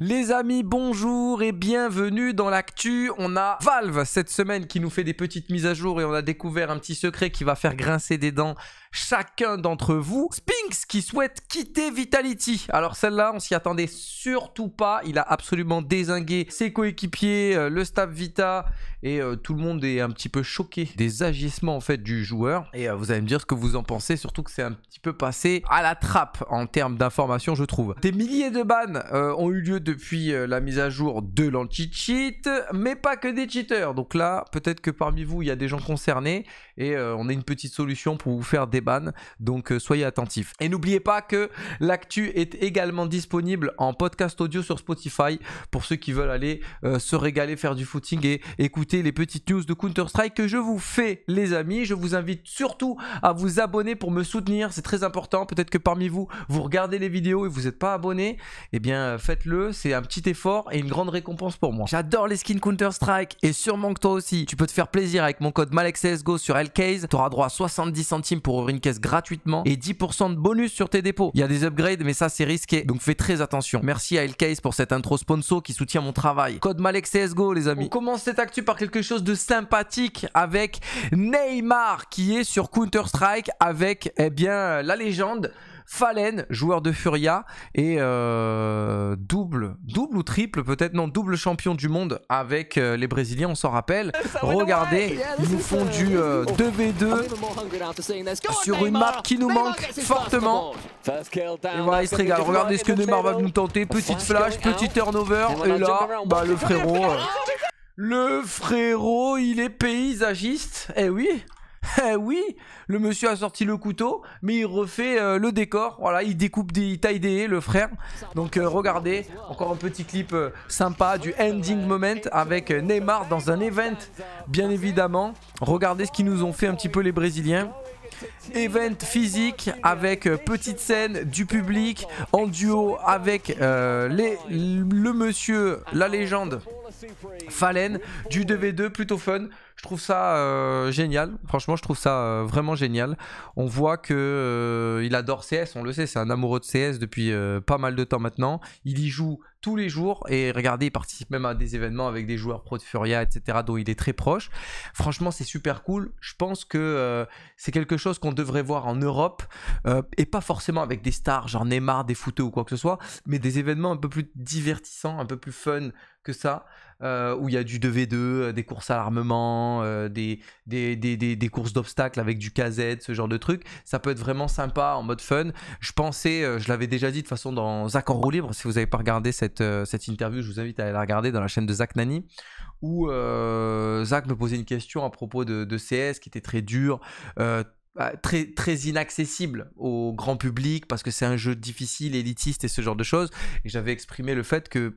Les amis, bonjour et bienvenue dans l'actu. On a Valve cette semaine qui nous fait des petites mises à jour et on a découvert un petit secret qui va faire grincer des dents chacun d'entre vous. Spinx qui souhaite quitter Vitality. Alors celle-là, on s'y attendait surtout pas. Il a absolument désingué ses coéquipiers, euh, le staff Vita et euh, tout le monde est un petit peu choqué des agissements en fait du joueur et euh, vous allez me dire ce que vous en pensez surtout que c'est un petit peu passé à la trappe en termes d'informations je trouve. Des milliers de bans euh, ont eu lieu depuis la mise à jour de l'anti-cheat mais pas que des cheaters donc là peut-être que parmi vous il y a des gens concernés et on a une petite solution pour vous faire des bans. donc soyez attentifs. Et n'oubliez pas que l'actu est également disponible en podcast audio sur Spotify pour ceux qui veulent aller se régaler faire du footing et écouter les petites news de Counter-Strike que je vous fais, les amis. Je vous invite surtout à vous abonner pour me soutenir. C'est très important. Peut-être que parmi vous, vous regardez les vidéos et vous n'êtes pas abonné. Eh bien, faites-le. C'est un petit effort et une grande récompense pour moi. J'adore les skins Counter-Strike et sûrement que toi aussi. Tu peux te faire plaisir avec mon code MalexCSGO sur LKZ. Tu auras droit à 70 centimes pour ouvrir une caisse gratuitement et 10% de bonus sur tes dépôts. Il y a des upgrades, mais ça, c'est risqué. Donc fais très attention. Merci à LKZ pour cette intro sponsor qui soutient mon travail. Code MalexCSGO, les amis. On commence cette actu par quelque chose de sympathique avec Neymar qui est sur Counter-Strike avec eh bien la légende Fallen, joueur de Furia et euh, double, double ou triple peut-être, non, double champion du monde avec euh, les Brésiliens, on s'en rappelle. Regardez, ils nous font du 2v2 euh, sur une map qui nous manque fortement. Et voilà, il se régale. Regardez ce que Neymar va nous tenter, petite flash, petit turnover et là, bah, le frérot... Ah, le frérot, il est paysagiste. Eh oui, eh oui, le monsieur a sorti le couteau, mais il refait euh, le décor. Voilà, il découpe des, il taille des haies, le frère. Donc euh, regardez, encore un petit clip euh, sympa du ending moment avec Neymar dans un event, bien évidemment. Regardez ce qu'ils nous ont fait un petit peu les Brésiliens event physique avec euh, petite scène du public en duo avec euh, le monsieur, la légende Fallen du 2v2, plutôt fun. Je trouve ça euh, génial. Franchement, je trouve ça vraiment génial. On voit que il adore CS, on le sait, c'est un amoureux de CS depuis pas mal de temps maintenant. Il y joue tous les jours et regardez, il participe même à des événements avec des joueurs pro de Furia, etc. dont il est très proche. Franchement, c'est super cool. Je pense que c'est quelque chose qu'on devrait voir en Europe, euh, et pas forcément avec des stars genre Neymar, des footeux ou quoi que ce soit, mais des événements un peu plus divertissants, un peu plus fun que ça, euh, où il y a du 2v2, euh, des courses à l'armement, des, des, des, des, courses d'obstacles avec du KZ, ce genre de truc. Ça peut être vraiment sympa en mode fun. Je pensais, je l'avais déjà dit de façon dans Zach en roue libre, si vous n'avez pas regardé cette, cette interview, je vous invite à aller la regarder dans la chaîne de Zach Nani où Zach me posait une question à propos de, CS qui était très dur. Bah, très, très inaccessible au grand public parce que c'est un jeu difficile, élitiste et ce genre de choses. Et j'avais exprimé le fait que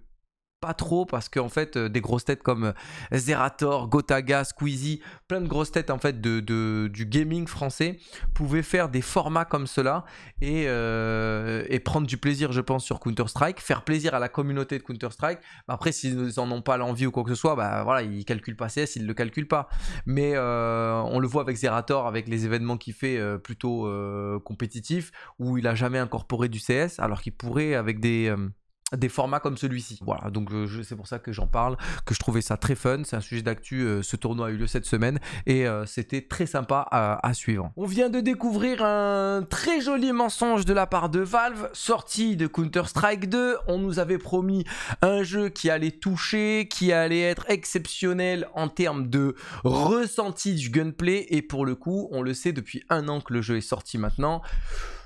pas trop parce qu'en fait euh, des grosses têtes comme euh, Zerator, Gotaga, Squeezie, plein de grosses têtes en fait de, du gaming français pouvaient faire des formats comme cela euh, et, prendre du plaisir je pense sur Counter-Strike, faire plaisir à la communauté de Counter-Strike. Bah, après s'ils n'en ont pas l'envie ou quoi que ce soit, bah voilà, ils calculent pas CS, ils le calculent pas. Mais on le voit avec Zerator avec les événements qu'il fait plutôt compétitifs où il a jamais incorporé du CS alors qu'il pourrait avec des des formats comme celui-ci. Voilà, donc euh, je c'est pour ça que j'en parle, que je trouvais ça très fun, c'est un sujet d'actu, euh, ce tournoi a eu lieu cette semaine et euh, c'était très sympa à, suivre. On vient de découvrir un très joli mensonge de la part de Valve, sorti de Counter-Strike 2, on nous avait promis un jeu qui allait toucher, qui allait être exceptionnel en termes de ressenti du gunplay et pour le coup, on le sait depuis un an que le jeu est sorti maintenant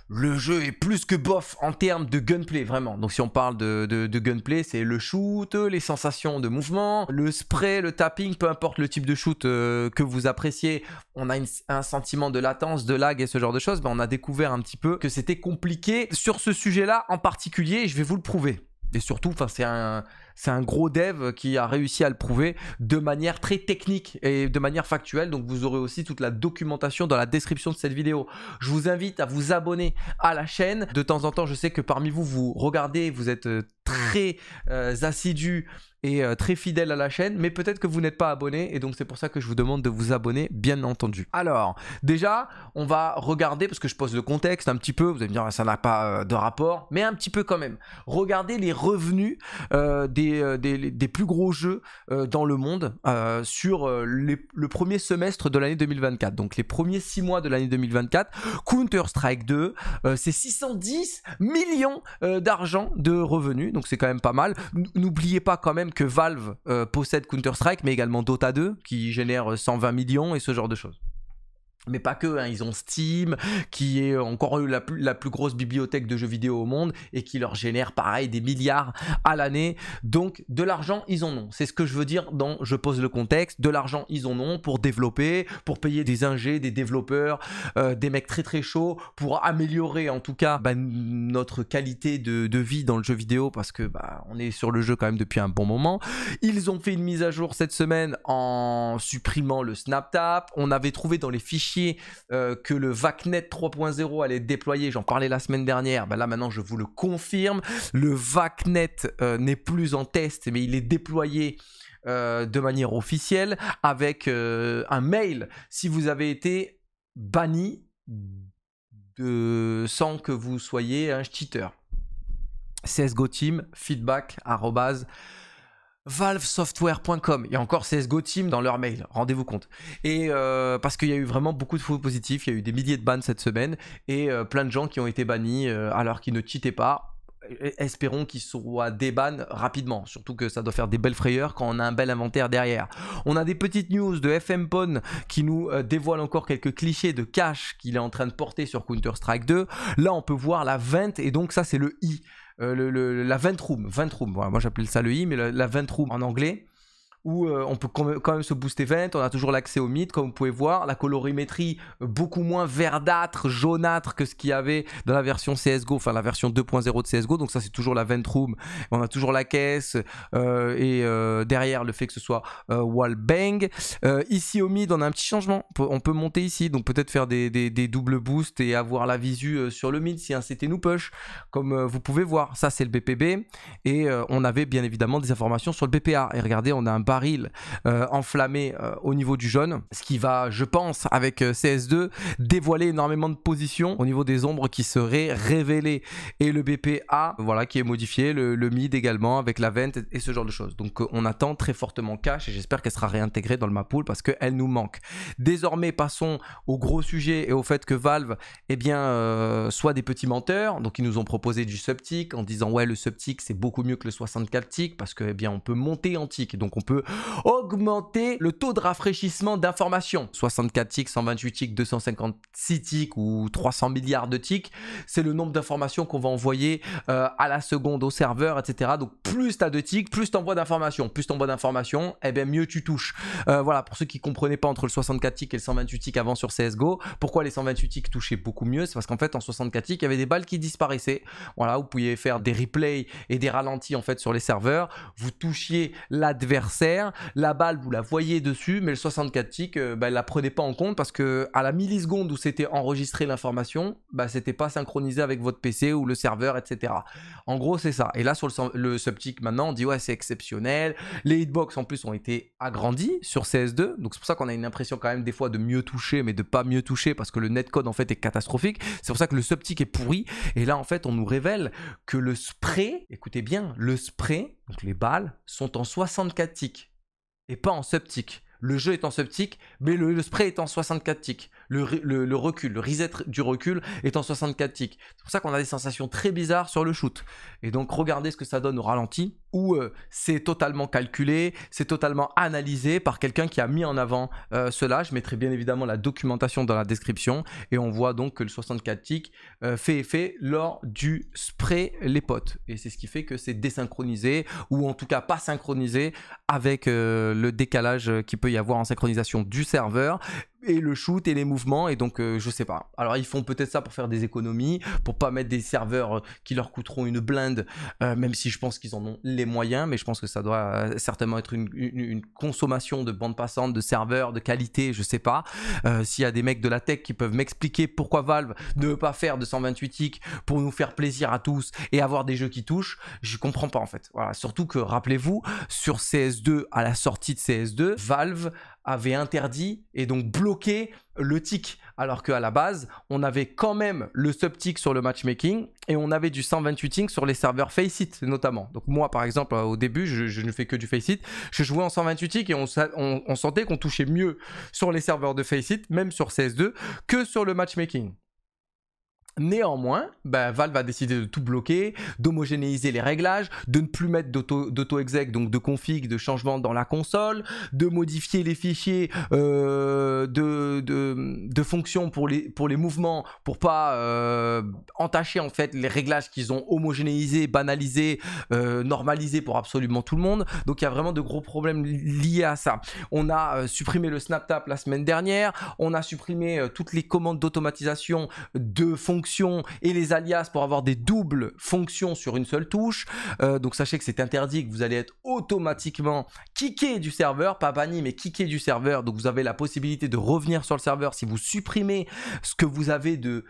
le jeu est plus que bof en termes de gunplay, vraiment. Donc si on parle de, de, gunplay, c'est le shoot, les sensations de mouvement, le spray, le tapping, peu importe le type de shoot euh, que vous appréciez, on a un sentiment de latence, de lag et ce genre de choses, ben, on a découvert un petit peu que c'était compliqué sur ce sujet-là en particulier, je vais vous le prouver. Et surtout, c'est un c'est un gros dev qui a réussi à le prouver de manière très technique et de manière factuelle. Donc vous aurez aussi toute la documentation dans la description de cette vidéo. Je vous invite à vous abonner à la chaîne. De temps en temps, je sais que parmi vous, vous regardez, vous êtes euh, très euh, assidus et euh, très fidèle à la chaîne, mais peut-être que vous n'êtes pas abonné et donc c'est pour ça que je vous demande de vous abonner, bien entendu. Alors, déjà, on va regarder parce que je pose le contexte un petit peu. Vous allez me dire ah, ça n'a pas de rapport, mais un petit peu quand même. Regardez les revenus des euh, des, plus gros jeux euh, dans le monde euh, sur le premier semestre de l'année 2024. Donc les premiers six mois de l'année 2024, Counter-Strike 2, c'est 610 millions d'argent de revenus, donc c'est quand même pas mal. N'oubliez pas quand même que Valve possède Counter-Strike, mais également Dota 2, qui génère 120 millions et ce genre de choses mais pas que, hein, ils ont Steam, qui est encore la plus, la plus, grosse bibliothèque de jeux vidéo au monde et qui leur génère pareil des milliards à l'année. Donc de l'argent, ils en ont. C'est ce que je veux dire dans Je pose le contexte. De l'argent, ils en ont pour développer, pour payer des ingés, des développeurs, euh, des mecs très très chauds, pour améliorer en tout cas bah, notre qualité de, de, vie dans le jeu vidéo parce que bah, on est sur le jeu quand même depuis un bon moment. Ils ont fait une mise à jour cette semaine en supprimant le SnapTap. On avait trouvé dans les fichiers euh, que le VACnet 3.0 allait déployer, j'en parlais la semaine dernière, bah là maintenant je vous le confirme, le VACnet euh, n'est plus en test mais il est déployé euh, de manière officielle avec un mail si vous avez été banni sans que vous soyez un cheater. CSGO Team, feedback, valvesoftware.com. Il y a encore CSGO Team dans leur mail, rendez-vous compte. Et euh, parce qu'il y a eu vraiment beaucoup de faux positifs, il y a eu des milliers de bans cette semaine et euh, plein de gens qui ont été bannis euh, alors qu'ils ne cheataient pas. Espérons qu'ils soient débannés rapidement, surtout que ça doit faire des belles frayeurs quand on a un bel inventaire derrière. On a des petites news de FMPON qui nous dévoile encore quelques clichés de cash qu'il est en train de porter sur Counter-Strike 2. Là, on peut voir la vente, et donc ça, c'est le I. Euh, le, la ventroom, room, moi j'appelle ça le i, mais la, la ventroom en anglais, où euh, on peut quand même se booster vent on a toujours l'accès au mid comme vous pouvez voir, la colorimétrie euh, beaucoup moins verdâtre, jaunâtre que ce qu'il y avait dans la version CSGO, enfin la version 2.0 de CSGO, donc ça c'est toujours la vent room, on a toujours la caisse euh, et derrière le fait que ce soit wall bang. ici au mid on a un petit changement, on peut monter ici, donc peut-être faire des, doubles boosts et avoir la visu sur le mid si un CT nous push, comme vous pouvez voir, ça c'est le BPB et on avait bien évidemment des informations sur le BPA et regardez on a un bar euh, enflammé euh, au niveau du jaune, ce qui va, je pense, avec euh, CS2, dévoiler énormément de positions au niveau des ombres qui seraient révélées. Et le BPA, voilà, qui est modifié, le, mid également, avec la vente et ce genre de choses. Donc on attend très fortement Cash et j'espère qu'elle sera réintégrée dans le pool, parce qu'elle nous manque. Désormais, passons au gros sujet et au fait que Valve, eh bien, soit des petits menteurs, donc ils nous ont proposé du subtic en disant ouais le subtic c'est beaucoup mieux que le 64 tick, parce que eh bien on peut monter en tick, donc on peut augmenter le taux de rafraîchissement d'informations. 64 tics, 128 tics, 256 tics ou 300 milliards de tics, c'est le nombre d'informations qu'on va envoyer euh, à la seconde au serveur, etc. Donc plus tu as de tics, plus tu envoies d'informations. Plus tu envoies d'informations, et eh bien mieux tu touches. Euh, voilà, pour ceux qui ne comprenaient pas entre le 64 tics et le 128 tics avant sur CSGO, pourquoi les 128 tics touchaient beaucoup mieux C'est parce qu'en fait en 64 ticks il y avait des balles qui disparaissaient. Voilà, vous pouviez faire des replays et des ralentis en fait sur les serveurs. Vous touchiez l'adversaire la balle vous la voyez dessus, mais le 64 tic, euh, bah, elle la prenait pas en compte parce que à la milliseconde où c'était enregistré l'information, bah, c'était pas synchronisé avec votre PC ou le serveur, etc. En gros, c'est ça. Et là, sur le, le subtic maintenant, on dit ouais, c'est exceptionnel. Les hitbox en plus ont été agrandis sur CS2, donc c'est pour ça qu'on a une impression quand même des fois de mieux toucher, mais de pas mieux toucher parce que le netcode en fait est catastrophique. C'est pour ça que le subtic est pourri. Et là, en fait, on nous révèle que le spray, écoutez bien, le spray, donc les balles, sont en 64 ticks et pas en sub Le jeu est en sub mais le, spray est en 64 ticks le, recul, le reset du recul est en 64 ticks. C'est pour ça qu'on a des sensations très bizarres sur le shoot. Et donc regardez ce que ça donne au ralenti, où euh, c'est totalement calculé, c'est totalement analysé par quelqu'un qui a mis en avant euh, cela. Je mettrai bien évidemment la documentation dans la description. Et on voit donc que le 64 ticks euh, fait effet lors du spray les potes. Et c'est ce qui fait que c'est désynchronisé, ou en tout cas pas synchronisé avec le décalage qu'il peut y avoir en synchronisation du serveur et le shoot et les mouvements et donc euh, je sais pas. Alors ils font peut-être ça pour faire des économies, pour pas mettre des serveurs euh, qui leur coûteront une blinde, euh, même si je pense qu'ils en ont les moyens, mais je pense que ça doit certainement être une, consommation de bande passante, de serveurs, de qualité, je sais pas. S'il y a des mecs de la tech qui peuvent m'expliquer pourquoi Valve ne veut pas faire de 128 tics pour nous faire plaisir à tous et avoir des jeux qui touchent, je comprends pas en fait. Voilà, surtout que rappelez-vous, sur CS2 à la sortie de CS2, Valve avait interdit et donc bloqué le tick. Alors qu'à la base, on avait quand même le sub-tick sur le matchmaking et on avait du 128 ticks sur les serveurs Faceit notamment. Donc moi, par exemple, euh, au début, je, ne fais que du Faceit. Je jouais en 128 tick et on, sentait qu'on touchait mieux sur les serveurs de Faceit, même sur CS2, que sur le matchmaking. Néanmoins, bah, Valve a décidé de tout bloquer, d'homogénéiser les réglages, de ne plus mettre d'auto-exec, donc de config, de changement dans la console, de modifier les fichiers euh, de, de, fonctions pour les, pour les mouvements, pour pas euh, entacher en fait les réglages qu'ils ont homogénéisés, banalisés, euh, normalisés pour absolument tout le monde. Donc il y a vraiment de gros problèmes liés à ça. On a supprimé le SnapTap la semaine dernière, on a supprimé toutes les commandes d'automatisation de fonctions et les alias pour avoir des doubles fonctions sur une seule touche. Euh, donc sachez que c'est interdit, que vous allez être automatiquement kické du serveur, pas banni mais kické du serveur. Donc vous avez la possibilité de revenir sur le serveur si vous supprimez ce que vous avez de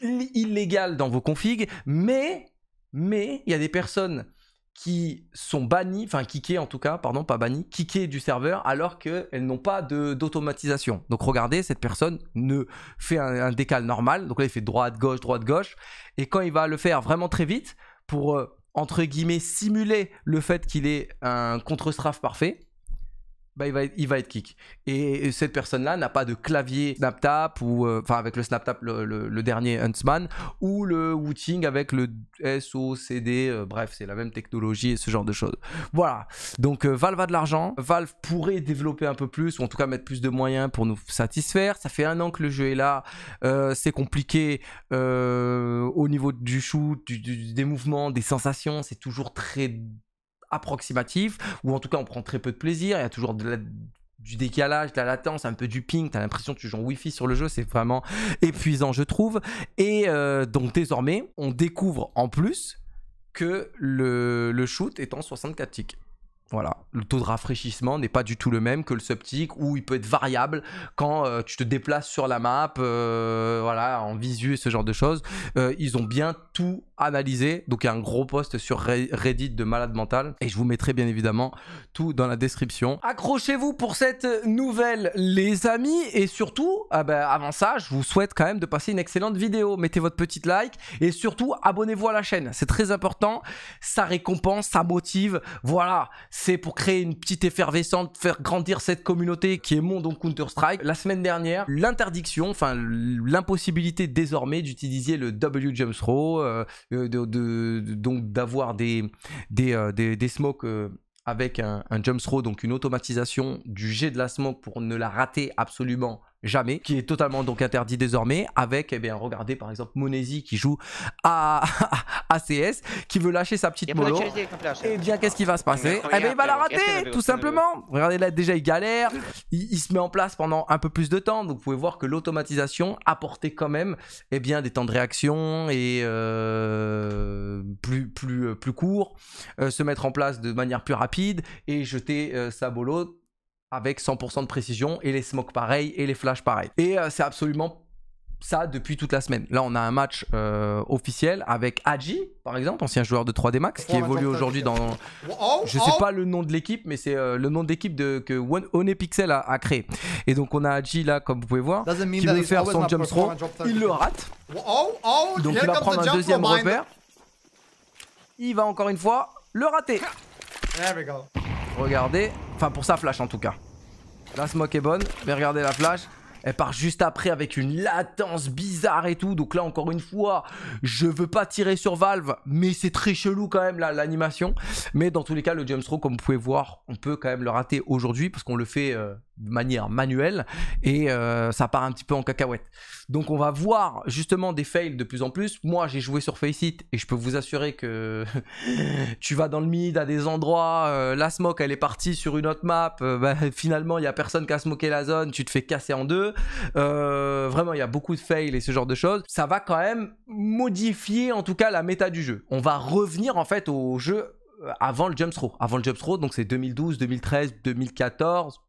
illégal dans vos configs, mais mais il y a des personnes qui sont bannies, enfin kickées en tout cas, pardon, pas bannies, kickées du serveur alors qu'elles n'ont pas d'automatisation. Donc regardez, cette personne ne fait un, décal normal, donc là il fait droite, gauche, droite, gauche, et quand il va le faire vraiment très vite pour, euh, entre guillemets, simuler le fait qu'il est un contre-strafe parfait, bah, il, va être, kick. Et, cette personne-là n'a pas de clavier SnapTap ou euh, enfin avec le SnapTap le, le, dernier Huntsman ou le Wooting avec le SOCD. Euh, bref, c'est la même technologie et ce genre de choses. Voilà. Donc euh, Valve a de l'argent. Valve pourrait développer un peu plus ou en tout cas mettre plus de moyens pour nous satisfaire. Ça fait un an que le jeu est là. c'est compliqué au niveau du shoot, des mouvements, des sensations. C'est toujours très approximatif, ou en tout cas on prend très peu de plaisir, il y a toujours du décalage, de la latence, un peu du ping, t'as l'impression que tu joues en Wi-Fi sur le jeu, c'est vraiment épuisant je trouve. Et euh, donc désormais, on découvre en plus que le, le shoot est en 64 ticks. Voilà, le taux de rafraîchissement n'est pas du tout le même que le subtic où il peut être variable quand euh, tu te déplaces sur la map, euh, voilà, en visu et ce genre de choses. Euh, ils ont bien tout analysé, donc il y a un gros post sur Reddit de malade mental et je vous mettrai bien évidemment tout dans la description. Accrochez-vous pour cette nouvelle, les amis, et surtout, ah ben, avant ça, je vous souhaite quand même de passer une excellente vidéo. Mettez votre petite like et surtout abonnez-vous à la chaîne, c'est très important. Ça récompense, ça motive, voilà c'est pour créer une petite effervescente, faire grandir cette communauté qui est mon donc Counter-Strike. La semaine dernière, l'interdiction, enfin l'impossibilité désormais d'utiliser le W Jumps Row, euh, euh, donc d'avoir des, des, euh, smokes. avec un, un jump throw, donc une automatisation du jet de la smoke pour ne la rater absolument jamais, qui est totalement donc interdit désormais, avec, eh bien, regardez par exemple Monesi qui joue à ACS, qui veut lâcher sa petite mollo. Et bien, qu'est-ce qui va se passer Eh bien, il va la rater, tout simplement. Regardez là, déjà, il galère, il, se met en place pendant un peu plus de temps, donc vous pouvez voir que l'automatisation apportait quand même, eh bien, des temps de réaction et euh, plus, plus, euh, plus courts, euh, se mettre en place de manière plus rapide et jeter sa bolo avec 100% de précision et les smokes pareil et les flashs pareil. Et euh, c'est absolument ça depuis toute la semaine. Là, on a un match euh, officiel avec Aji, par exemple, ancien joueur de 3D Max, qui évolue aujourd'hui dans. Oh, Je sais oh. pas le nom de l'équipe, mais c'est euh, le nom d'équipe que One Pixel a, créé. Et donc, on a aji là, comme vous pouvez voir, qui veut faire son jump throw. Il le rate. Oh, donc, il va prendre un deuxième repère. Il va encore une fois le rater. There we go. Regardez. Enfin, pour sa flash en tout cas. La smoke est bonne, mais regardez la flash. Elle part juste après avec une latence bizarre et tout. Donc là, encore une fois, je veux pas tirer sur Valve, mais c'est très chelou quand même l'animation. Mais dans tous les cas, le jump comme vous pouvez voir, on peut quand même le rater aujourd'hui parce qu'on le fait euh, de manière manuelle et euh, ça part un petit peu en cacahuète. Donc on va voir justement des fails de plus en plus. Moi, j'ai joué sur Faceit et je peux vous assurer que tu vas dans le mid à des endroits, euh, la smoke elle est partie sur une autre map, bah, finalement il y a personne qui a smoké la zone, tu te fais casser en deux. Euh, vraiment, il y a beaucoup de fails et ce genre de choses. Ça va quand même modifier en tout cas la méta du jeu. On va revenir en fait au jeu euh, avant le Jump Throw. Avant le Jump Throw, donc c'est 2012, 2013, 2014.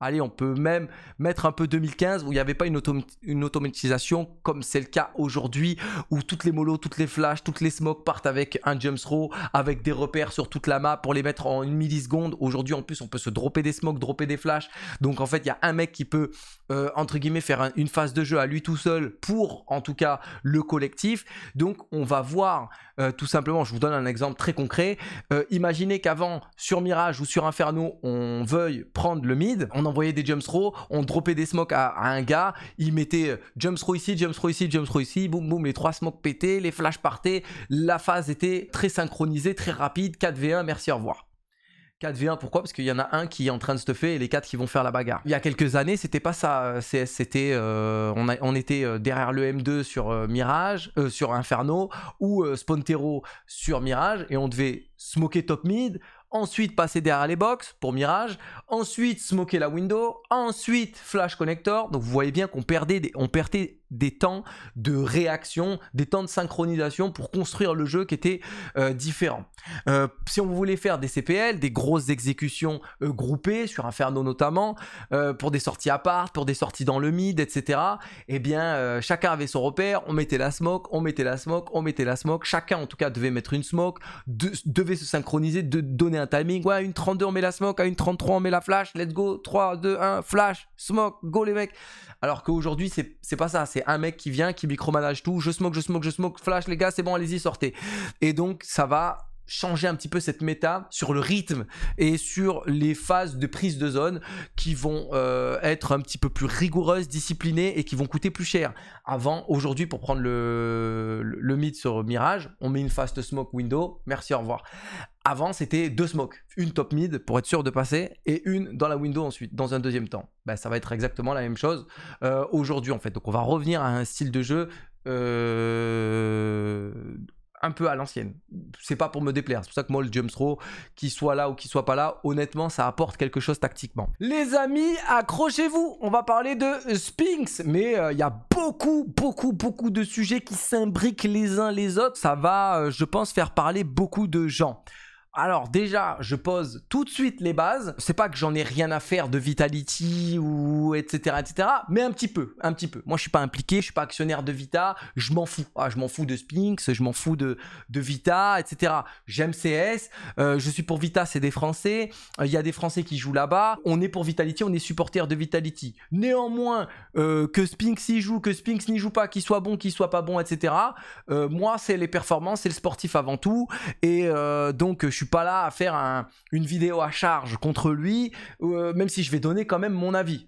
Allez, on peut même mettre un peu 2015 où il n'y avait pas une, une automatisation comme c'est le cas aujourd'hui où toutes les molos, toutes les flashs, toutes les smokes partent avec un jump throw, avec des repères sur toute la map pour les mettre en une milliseconde. Aujourd'hui, en plus, on peut se dropper des smokes, dropper des flashs. Donc, en fait, il y a un mec qui peut euh, entre guillemets, faire une phase de jeu à lui tout seul pour, en tout cas, le collectif. Donc, on va voir euh, tout simplement, je vous donne un exemple très concret. Euh, imaginez qu'avant, sur Mirage ou sur Inferno, on veuille prendre le mid, on envoyait des jumps throw, on dropait des smokes à, un gars, il mettait jumps throw ici, jumps throw ici, jumps throw ici, boum boum, les trois smokes pétés, les flashs partaient, la phase était très synchronisée, très rapide, 4v1, merci, au revoir. 4v1, pourquoi Parce qu'il y en a un qui est en train de stuffer et les quatre qui vont faire la bagarre. Il y a quelques années, c'était pas ça. Euh, CS, c'était euh, on, était euh, derrière le M2 sur Mirage, sur Inferno ou Spontero sur Mirage et on devait smoker top mid, ensuite passer derrière les box pour Mirage, ensuite smoker la window, ensuite flash connector. Donc vous voyez bien qu'on perdait, on perdait des temps de réaction, des temps de synchronisation pour construire le jeu qui était euh, différent. Euh, si on voulait faire des CPL, des grosses exécutions euh, groupées, sur Inferno notamment, pour des sorties à part, pour des sorties dans le mid, etc., eh bien, chacun avait son repère, on mettait la smoke, on mettait la smoke, on mettait la smoke, chacun en tout cas devait mettre une smoke, devait se synchroniser, de, donner un timing, ouais, une 32 on met la smoke, à une 33 on met la flash, let's go, 3, 2, 1, flash, smoke, go les mecs. Alors qu'aujourd'hui, c'est pas ça, c'est un mec qui vient, qui micromanage tout, je smoke, je smoke, je smoke, flash les gars, c'est bon, allez-y, sortez. Et donc ça va changer un petit peu cette méta sur le rythme et sur les phases de prise de zone qui vont euh, être un petit peu plus rigoureuses, disciplinées et qui vont coûter plus cher. Avant, aujourd'hui, pour prendre le, le mythe sur Mirage, on met une fast smoke window, merci, au revoir. Avant, c'était deux smokes, une top mid pour être sûr de passer et une dans la window ensuite, dans un deuxième temps. Bah, ça va être exactement la même chose euh, aujourd'hui en fait. Donc on va revenir à un style de jeu euh, un peu à l'ancienne. C'est pas pour me déplaire, c'est pour ça que moi le James qu'il soit là ou qu'il soit pas là, honnêtement ça apporte quelque chose tactiquement. Les amis, accrochez-vous, on va parler de Sphinx, mais euh, il y a beaucoup, beaucoup, beaucoup de sujets qui s'imbriquent les uns les autres, ça va, je pense, faire parler beaucoup de gens alors déjà, je pose tout de suite les bases. C'est pas que j'en ai rien à faire de Vitality ou etc etc, mais un petit peu, un petit peu. Moi, je suis pas impliqué, je suis pas actionnaire de Vita, je m'en fous. Ah, je m'en fous de Spinx, je m'en fous de, de Vita, etc. J'aime CS, euh, je suis pour Vita, c'est des Français. Euh, il y a des Français qui jouent là-bas. On est pour Vitality, on est supporter de Vitality. Néanmoins, euh, que Spinx y joue, que Spinx n'y joue pas, qu'il soit bon, qu'il soit pas bon, etc. moi, c'est les performances, c'est le sportif avant tout, et donc je suis pas là à faire une vidéo à charge contre lui, euh, même si je vais donner quand même mon avis.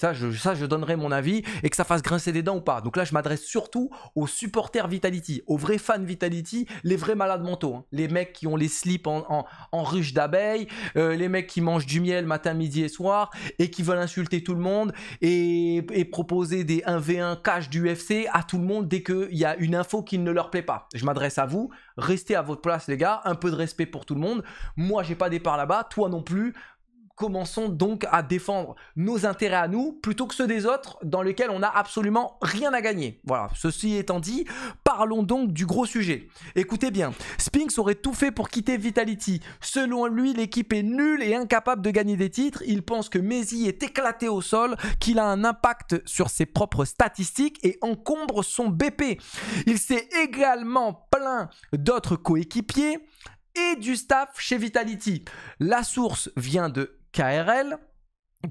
ça, je, ça, je donnerai mon avis et que ça fasse grincer des dents ou pas. Donc là, je m'adresse surtout aux supporters Vitality, aux vrais fans Vitality, les vrais malades mentaux, hein. les mecs qui ont les slips en, en, ruche d'abeilles, euh, les mecs qui mangent du miel matin, midi et soir et qui veulent insulter tout le monde et, et proposer des 1v1 cash du UFC à tout le monde dès qu'il y a une info qui ne leur plaît pas. Je m'adresse à vous, restez à votre place les gars, un peu de respect pour tout le monde. Moi, j'ai pas des parts là-bas, toi non plus. Commençons donc à défendre nos intérêts à nous plutôt que ceux des autres dans lesquels on a absolument rien à gagner. Voilà, ceci étant dit, parlons donc du gros sujet. Écoutez bien, Spinks aurait tout fait pour quitter Vitality. Selon lui, l'équipe est nulle et incapable de gagner des titres. Il pense que Messi est éclaté au sol, qu'il a un impact sur ses propres statistiques et encombre son BP. Il s'est également plaint d'autres coéquipiers et du staff chez Vitality. La source vient de KRL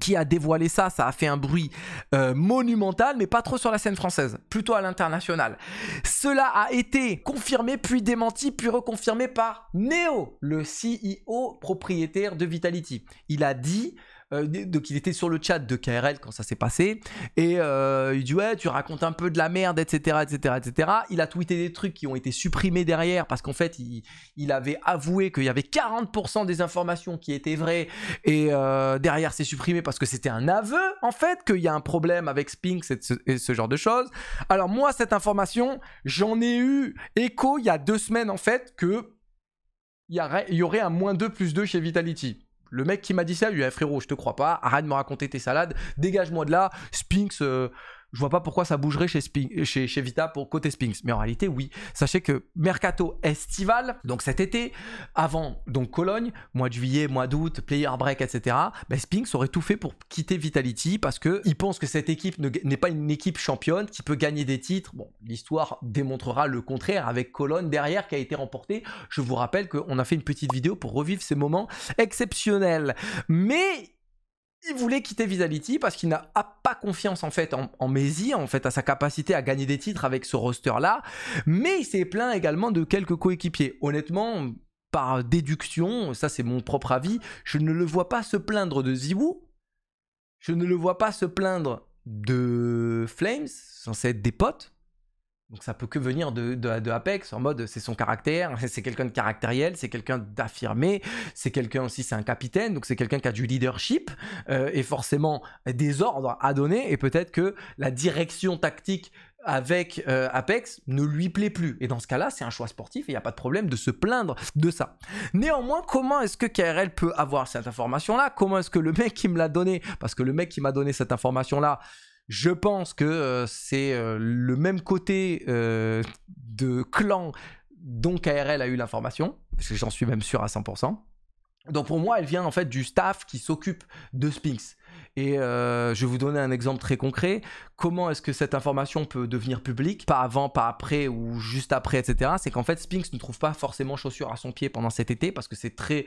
qui a dévoilé ça, ça a fait un bruit euh, monumental, mais pas trop sur la scène française, plutôt à l'international. Cela a été confirmé, puis démenti, puis reconfirmé par Neo, le CEO propriétaire de Vitality. Il a dit euh, donc il était sur le chat de KRL quand ça s'est passé, et euh, il dit ouais tu racontes un peu de la merde, etc., etc., etc. Il a tweeté des trucs qui ont été supprimés derrière parce qu'en fait il, avait avoué qu'il y avait 40% des informations qui étaient vraies, et euh, derrière c'est supprimé parce que c'était un aveu en fait qu'il y a un problème avec Spinks et ce, genre de choses. Alors moi cette information j'en ai eu écho il y a deux semaines en fait que il y, y aurait un moins 2 plus 2 chez Vitality. Le mec qui m'a dit ça, lui a frérot, je te crois pas, arrête de me raconter tes salades, dégage-moi de là, Spinks… Euh, » je vois pas pourquoi ça bougerait chez, chez, chez, Vita pour côté Spinks. Mais en réalité, oui. Sachez que mercato estival, donc cet été, avant donc Cologne, mois de juillet, mois d'août, player break, etc. Ben bah, Spinks aurait tout fait pour quitter Vitality parce qu'il pense que cette équipe n'est pas une équipe championne qui peut gagner des titres. Bon, l'histoire démontrera le contraire avec Cologne derrière qui a été remportée. Je vous rappelle qu'on a fait une petite vidéo pour revivre ces moments exceptionnels. Mais il voulait quitter Vitality parce qu'il n'a pas confiance en fait en, en en fait à sa capacité à gagner des titres avec ce roster là, mais il s'est plaint également de quelques coéquipiers. Honnêtement, par déduction, ça c'est mon propre avis, je ne le vois pas se plaindre de Ziwu, je ne le vois pas se plaindre de Flames, censé être des potes, donc ça peut que venir de, de, Apex, en mode c'est son caractère, c'est quelqu'un de caractériel, c'est quelqu'un d'affirmé, c'est quelqu'un aussi, c'est un capitaine, donc c'est quelqu'un qui a du leadership euh, et forcément des ordres à donner et peut-être que la direction tactique avec euh, Apex ne lui plaît plus. Et dans ce cas-là, c'est un choix sportif et il n'y a pas de problème de se plaindre de ça. Néanmoins, comment est-ce que KRL peut avoir cette information-là Comment est-ce que le mec qui me l'a donné, parce que le mec qui m'a donné cette information-là, je pense que euh, c'est euh, le même côté euh, de clan dont KRL a eu l'information, parce que j'en suis même sûr à 100%. Donc pour moi, elle vient en fait du staff qui s'occupe de Spinks. Et je vais vous donner un exemple très concret. Comment est-ce que cette information peut devenir publique Pas avant, pas après ou juste après, etc. C'est qu'en fait, Spinks ne trouve pas forcément chaussures à son pied pendant cet été parce que c'est très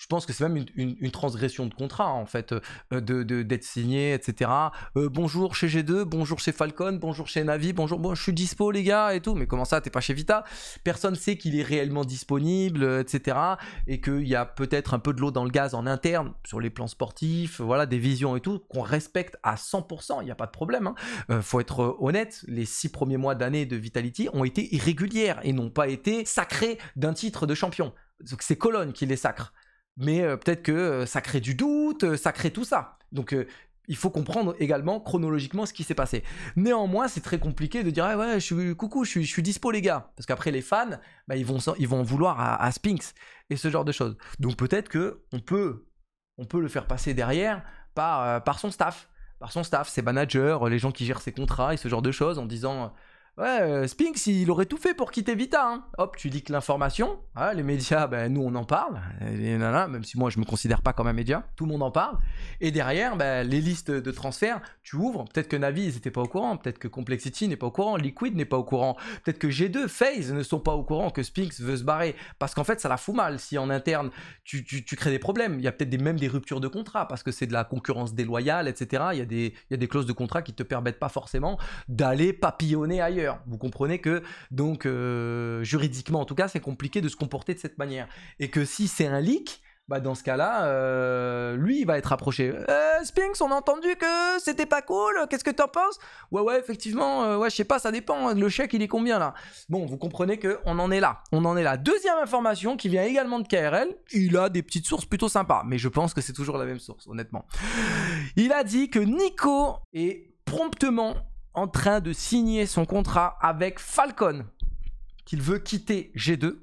je pense que c'est même une, transgression de contrat, en fait, euh, de, d'être signé, etc. Euh, bonjour chez G2, bonjour chez Falcon, bonjour chez Navi, bonjour, bon, je suis dispo, les gars, et tout. Mais comment ça, t'es pas chez Vita Personne sait qu'il est réellement disponible, euh, etc. Et qu'il y a peut-être un peu de l'eau dans le gaz en interne, sur les plans sportifs, voilà, des visions et tout, qu'on respecte à 100%, il n'y a pas de problème. Hein. faut être honnête, les six premiers mois d'année de Vitality ont été irrégulières et n'ont pas été sacrés d'un titre de champion. Donc c'est Colonne qui les sacre mais euh, peut-être que euh, ça crée du doute, euh, ça crée tout ça. Donc il faut comprendre également chronologiquement ce qui s'est passé. Néanmoins, c'est très compliqué de dire ah ouais, je suis coucou, je suis, je suis dispo les gars, parce qu'après les fans, bah, ils vont ils vont en vouloir à, Spinks et ce genre de choses. Donc peut-être que on peut on peut le faire passer derrière par son staff, par son staff, ses managers, les gens qui gèrent ses contrats et ce genre de choses, en disant Ouais, euh, Spinks, il aurait tout fait pour quitter Vita. Hein. Hop, tu dis que l'information, hein, les médias, ben, nous on en parle, et là, même si moi je me considère pas comme un média, tout le monde en parle. Et derrière, ben, les listes de transfert tu ouvres, peut-être que Navi, n'était pas au courant, peut-être que Complexity n'est pas au courant, Liquid n'est pas au courant, peut-être que G2, FaZe ne sont pas au courant que Spinks veut se barrer, parce qu'en fait ça la fout mal si en interne tu, crées des problèmes, il y a peut-être des, même des ruptures de contrat, parce que c'est de la concurrence déloyale, etc. Il y, a des, des clauses de contrat qui ne te permettent pas forcément d'aller papillonner ailleurs. Vous comprenez que, donc, euh, juridiquement en tout cas, c'est compliqué de se comporter de cette manière. Et que si c'est un leak, bah, dans ce cas-là, euh, lui, il va être approché. Euh, Spinks, on a entendu que c'était pas cool, qu'est-ce que t'en penses Ouais, ouais, effectivement, ouais, je sais pas, ça dépend, hein. le chèque, il est combien là Bon, vous comprenez qu'on en est là, on en est là. Deuxième information qui vient également de KRL, il a des petites sources plutôt sympas, mais je pense que c'est toujours la même source, honnêtement. Il a dit que Nico est promptement en train de signer son contrat avec Falcon, qu'il veut quitter G2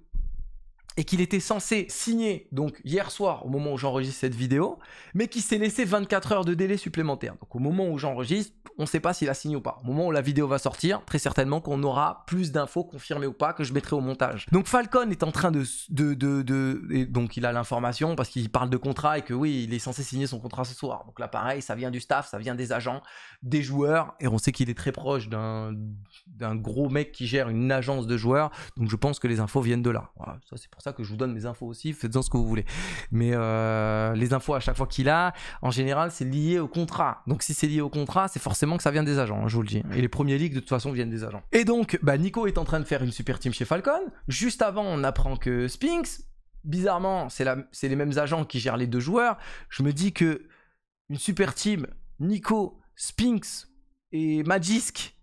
et qu'il était censé signer donc hier soir au moment où j'enregistre cette vidéo, mais qui s'est laissé 24 heures de délai supplémentaire. Donc au moment où j'enregistre, on ne sait pas s'il a signé ou pas. Au moment où la vidéo va sortir, très certainement qu'on aura plus d'infos confirmées ou pas que je mettrai au montage. Donc Falcon est en train de... de, de, et donc il a l'information parce qu'il parle de contrat et que oui, il est censé signer son contrat ce soir. Donc là pareil, ça vient du staff, ça vient des agents, des joueurs, et on sait qu'il est très proche d'un gros mec qui gère une agence de joueurs. Donc je pense que les infos viennent de là. Voilà, ça c'est pour ça que je vous donne mes infos aussi, faites-en ce que vous voulez. Mais euh, les infos à chaque fois qu'il a, en général, c'est lié au contrat. Donc si c'est lié au contrat, c'est forcément que ça vient des agents, hein, je vous le dis. Et les premiers leaks, de toute façon, viennent des agents. Et donc, bah, Nico est en train de faire une super team chez Falcon. Juste avant, on apprend que Spinks, bizarrement, c'est les mêmes agents qui gèrent les deux joueurs. Je me dis que une super team, Nico, Spinks et Magisk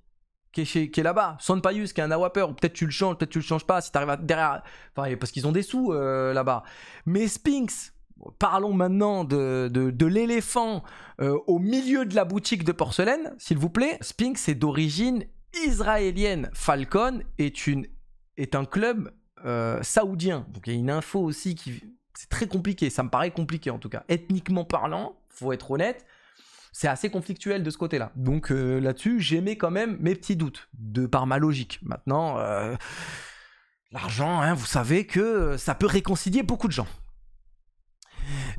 qui est, là-bas. Son qui est un Awapper, peut-être tu le changes, peut-être tu le changes pas, si derrière. parce qu'ils ont des sous euh, là-bas. Mais Sphinx, parlons maintenant de, l'éléphant euh, au milieu de la boutique de porcelaine, s'il vous plaît. Sphinx est d'origine israélienne. Falcon est, une, est un club euh, saoudien. Donc il y a une info aussi qui. C'est très compliqué, ça me paraît compliqué en tout cas. Ethniquement parlant, faut être honnête, c'est assez conflictuel de ce côté-là. Donc euh, là-dessus, j'aimais quand même mes petits doutes, de par ma logique. Maintenant, euh, l'argent, hein, vous savez que euh, ça peut réconcilier beaucoup de gens.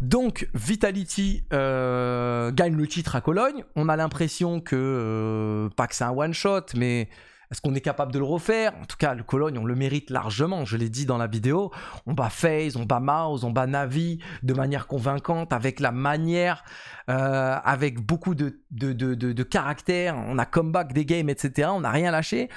Donc Vitality gagne le titre à Cologne. On a l'impression que, pas que c'est un one-shot, mais est-ce qu'on est capable de le refaire En tout cas, le Cologne, on le mérite largement, je l'ai dit dans la vidéo. On bat FaZe, on bat Mouse, on bat Navi de manière convaincante, avec la manière, euh, avec beaucoup de, de, de, de, de caractère. On a comeback des games, etc. On n'a rien lâché.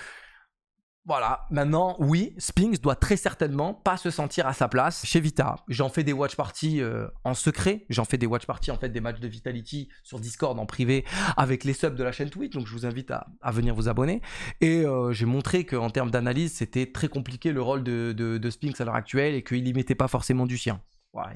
Voilà, maintenant, oui, Spinks doit très certainement pas se sentir à sa place chez Vita. J'en fais des watch parties euh, en secret, j'en fais des watch parties, en fait, des matchs de Vitality sur Discord en privé avec les subs de la chaîne Twitch, donc je vous invite à, venir vous abonner. Et euh, j'ai montré qu'en termes d'analyse, c'était très compliqué le rôle de, de, Spinks à l'heure actuelle et qu'il n'y mettait pas forcément du sien.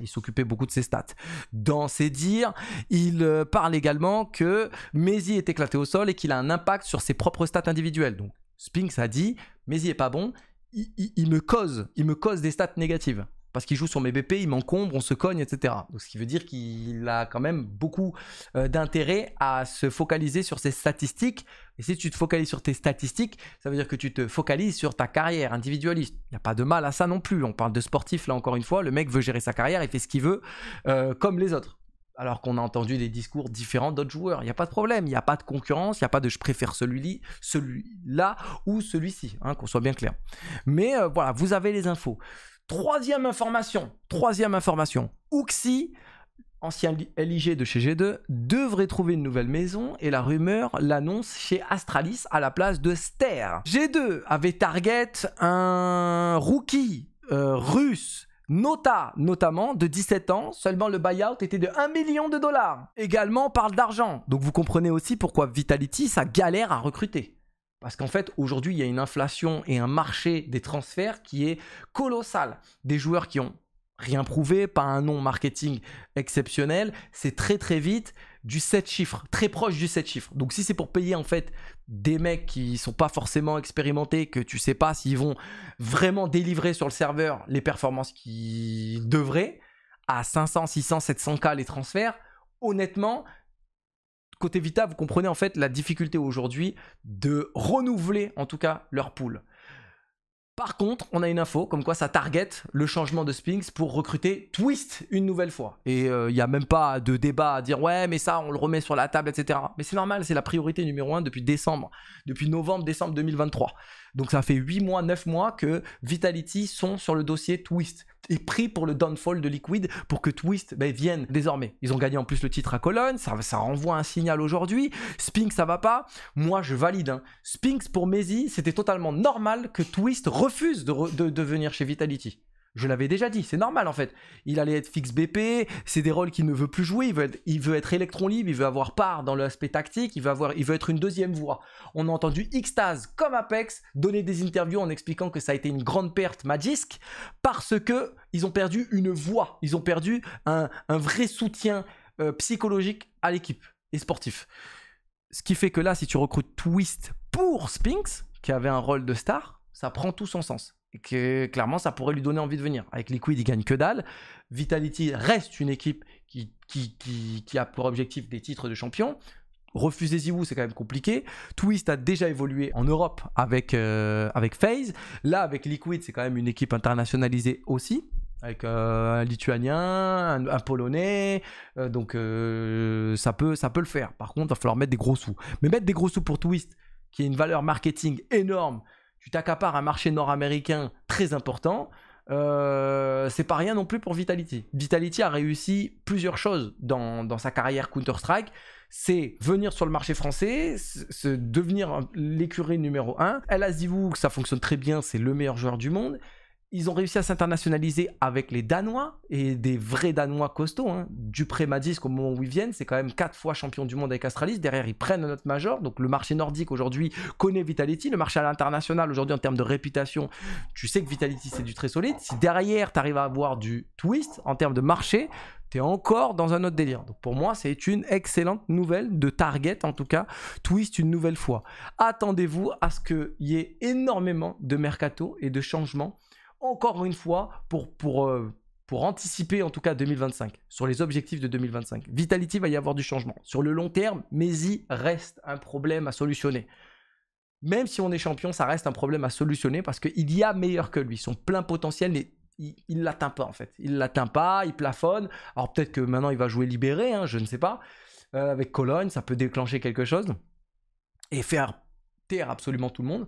il s'occupait beaucoup de ses stats. Dans ses dires, il euh, parle également que Maisy est éclaté au sol et qu'il a un impact sur ses propres stats individuelles. Donc, Spinks a dit mais il est pas bon, il, me cause, il me cause des stats négatives. Parce qu'il joue sur mes BP, il m'encombre, on se cogne, etc. ce qui veut dire qu'il a quand même beaucoup euh, d'intérêt à se focaliser sur ses statistiques. Et si tu te focalises sur tes statistiques, ça veut dire que tu te focalises sur ta carrière individualiste. Il n'y a pas de mal à ça non plus. On parle de sportif là encore une fois. Le mec veut gérer sa carrière, et fait ce qu'il veut, euh, comme les autres alors qu'on a entendu des discours différents d'autres joueurs. Il n'y a pas de problème, il n'y a pas de concurrence, il n'y a pas de je préfère celui-là ou celui-ci, hein, qu'on soit bien clair. Mais euh, voilà, vous avez les infos. Troisième information, troisième information, Ouxi, ancien LIG de chez G2, devrait trouver une nouvelle maison et la rumeur l'annonce chez Astralis à la place de Ster. G2 avait target un rookie euh, russe Nota, notamment, de 17 ans, seulement le buyout était de 1 million de dollars. Également, on parle d'argent. Donc vous comprenez aussi pourquoi Vitality, ça galère à recruter. Parce qu'en fait, aujourd'hui, il y a une inflation et un marché des transferts qui est colossal. Des joueurs qui ont rien prouvé, pas un nom marketing exceptionnel, c'est très très vite du 7 chiffres, très proche du 7 chiffres. Donc si c'est pour payer en fait des mecs qui sont pas forcément expérimentés, que tu sais pas s'ils vont vraiment délivrer sur le serveur les performances qu'ils devraient, à 500, 600, 700K les transferts, honnêtement, côté Vita, vous comprenez en fait la difficulté aujourd'hui de renouveler en tout cas leur pool. Par contre, on a une info comme quoi ça target le changement de Spinks pour recruter Twist une nouvelle fois. Et il euh, y n'y a même pas de débat à dire ouais, mais ça, on le remet sur la table, etc. Mais c'est normal, c'est la priorité numéro 1 depuis décembre, depuis novembre-décembre 2023. Donc ça fait 8 mois, 9 mois que Vitality sont sur le dossier Twist et pris pour le downfall de Liquid pour que Twist ben, vienne désormais. Ils ont gagné en plus le titre à Colonne, ça, renvoie un signal aujourd'hui. Spinks, ça va pas. Moi, je valide. Hein. Spinks pour Maisie, c'était totalement normal que Twist refuse de venir chez Vitality. Je l'avais déjà dit, c'est normal en fait. Il allait être fixe BP, c'est des rôles qu'il ne veut plus jouer, il veut, être, il veut être électron libre, il veut avoir part dans l'aspect tactique, il veut, avoir, il veut être une deuxième voix. On a entendu Xtase comme Apex donner des interviews en expliquant que ça a été une grande perte Magisk parce que ils ont perdu une voix, ils ont perdu un, vrai soutien euh, psychologique à l'équipe et sportif. Ce qui fait que là, si tu recrutes Twist pour Spinks, qui avait un rôle de star, ça prend tout son sens que clairement ça pourrait lui donner envie de venir. Avec Liquid, il gagne que dalle. Vitality reste une équipe qui, qui, a pour objectif des titres de champion. refusez-y vous c'est quand même compliqué. Twist a déjà évolué en Europe avec, euh, avec FaZe. Là, avec Liquid, c'est quand même une équipe internationalisée aussi. Avec euh, un Lituanien, un, Polonais. Euh, donc, ça, peut, ça peut le faire. Par contre, il va falloir mettre des gros sous. Mais mettre des gros sous pour Twist, qui a une valeur marketing énorme, tu t'accapares un marché nord-américain très important. Euh, c'est pas rien non plus pour Vitality. Vitality a réussi plusieurs choses dans, sa carrière Counter-Strike. C'est venir sur le marché français, se devenir l'écurie numéro 1. Elle a que ça fonctionne très bien, c'est le meilleur joueur du monde ils ont réussi à s'internationaliser avec les Danois, et des vrais Danois costauds. du hein. Dupré au moment où ils viennent, c'est quand même quatre fois champion du monde avec Astralis. Derrière, ils prennent notre major. Donc le marché nordique aujourd'hui connaît Vitality. Le marché à l'international aujourd'hui, en termes de réputation, tu sais que Vitality, c'est du très solide. Si derrière, tu arrives à avoir du twist en termes de marché, tu es encore dans un autre délire. Donc pour moi, c'est une excellente nouvelle de Target, en tout cas, twist une nouvelle fois. Attendez-vous à ce qu'il y ait énormément de mercato et de changements encore une fois pour, pour, euh, pour anticiper en tout cas 2025, sur les objectifs de 2025. Vitality va y avoir du changement. Sur le long terme, Maisy reste un problème à solutionner. Même si on est champion, ça reste un problème à solutionner parce qu'il y a meilleur que lui. Son plein potentiel mais il ne l'atteint pas en fait. Il l'atteint pas, il plafonne. Alors peut-être que maintenant il va jouer libéré, hein, je ne sais pas. Euh, avec Cologne, ça peut déclencher quelque chose et faire taire absolument tout le monde.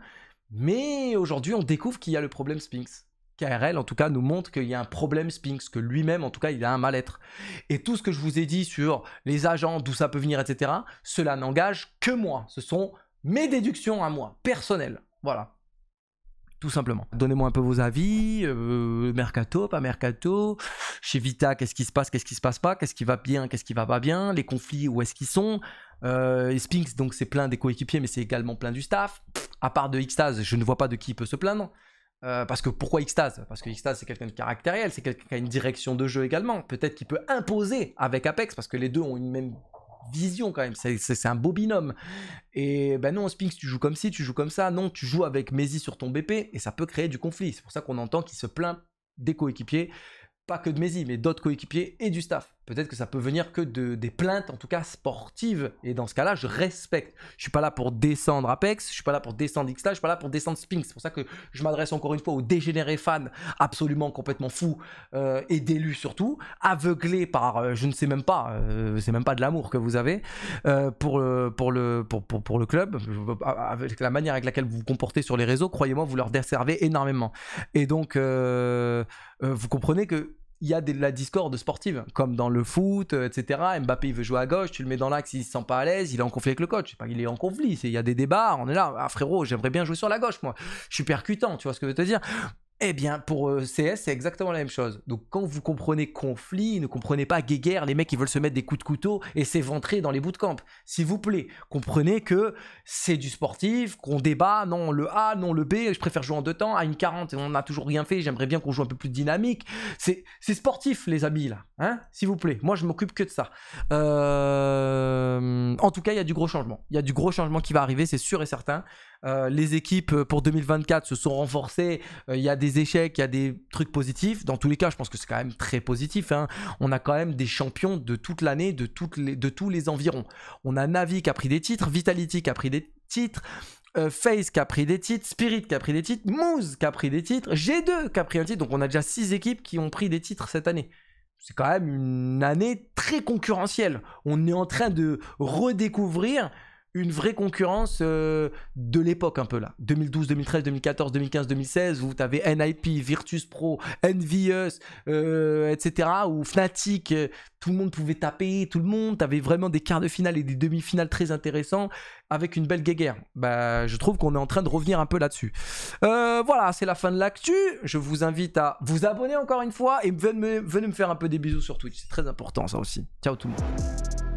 Mais aujourd'hui, on découvre qu'il y a le problème Spinks. KRL, en tout cas, nous montre qu'il y a un problème Sphinx, que lui-même, en tout cas, il a un mal-être. Et tout ce que je vous ai dit sur les agents, d'où ça peut venir, etc., cela n'engage que moi. Ce sont mes déductions à moi, personnelles. Voilà. Tout simplement. Donnez-moi un peu vos avis, euh, mercato, pas mercato, chez Vita, qu'est-ce qui se passe, qu'est-ce qui se passe pas, qu'est-ce qui va bien, qu'est-ce qui va pas bien, les conflits, où est-ce qu'ils sont. Euh, Sphinx, donc c'est plein des coéquipiers, mais c'est également plein du staff. à part de Xtase, je ne vois pas de qui peut se plaindre. Euh, parce que pourquoi Ixtase Parce que Ixtase c'est quelqu'un de caractériel, c'est quelqu'un qui a une direction de jeu également. Peut-être qu'il peut imposer avec Apex, parce que les deux ont une même vision quand même. C'est un beau binôme. Et ben non, Spinks, tu joues comme ci, tu joues comme ça. Non, tu joues avec Messi sur ton BP et ça peut créer du conflit. C'est pour ça qu'on entend qu'il se plaint des coéquipiers, pas que de Messi, mais d'autres coéquipiers et du staff. Peut-être que ça peut venir que de, des plaintes, en tout cas sportives. Et dans ce cas-là, je respecte. Je ne suis pas là pour descendre Apex, je ne suis pas là pour descendre Xla, je ne suis pas là pour descendre Sphinx. C'est pour ça que je m'adresse encore une fois aux dégénérés fans, absolument complètement fous euh, et d'élus surtout, aveuglés par, euh, je ne sais même pas, euh, c'est même pas de l'amour que vous avez pour, pour, le, le club, avec la manière avec laquelle vous vous comportez sur les réseaux. Croyez-moi, vous leur desservez énormément. Et donc, vous comprenez que il y a de la discorde sportive, comme dans le foot, euh, etc. Mbappé, il veut jouer à gauche, tu le mets dans l'axe, il se sent pas à l'aise, il est en conflit avec le coach. Pas, il est en conflit, il y a des débats, on est là. Ah, frérot, j'aimerais bien jouer sur la gauche, moi. Je suis percutant, tu vois ce que je veux te dire eh bien, pour euh, CS, c'est exactement la même chose. Donc, quand vous comprenez conflit, ne comprenez pas guéguerre, les mecs ils veulent se mettre des coups de couteau et s'éventrer dans les bouts de bootcamps. S'il vous plaît, comprenez que c'est du sportif, qu'on débat, non le A, non le B, je préfère jouer en deux temps, à une 40 on n'a toujours rien fait, j'aimerais bien qu'on joue un peu plus dynamique. C'est sportif, les amis, là. Hein S'il vous plaît, moi je m'occupe que de ça. Euh, en tout cas, il y a du gros changement. Il y a du gros changement qui va arriver, c'est sûr et certain. Euh, les équipes euh, pour 2024 se sont renforcées, euh, il y a des échecs, il y a des trucs positifs. Dans tous les cas, je pense que c'est quand même très positif. Hein. On a quand même des champions de toute l'année, de, toutes de tous les environs. On a Navi qui a pris des titres, Vitality qui a pris des titres. Euh, Face qui a pris des titres, Spirit qui a pris des titres, Moose qui a pris des titres, G2 qui a pris un titre. Donc on a déjà 6 équipes qui ont pris des titres cette année c'est quand même une année très concurrentielle. On est en train de redécouvrir une vraie concurrence euh, de l'époque un peu là. 2012, 2013, 2014, 2015, 2016, où tu NIP, Virtus Pro, Envious, euh, etc. Ou Fnatic, euh, tout le monde pouvait taper, tout le monde. Tu vraiment des quarts de finale et des demi-finales très intéressants avec une belle guéguerre. Bah, je trouve qu'on est en train de revenir un peu là-dessus. voilà, c'est la fin de l'actu. Je vous invite à vous abonner encore une fois et venez me, venez me faire un peu des bisous sur Twitch. C'est très important ça aussi. Ciao tout le monde.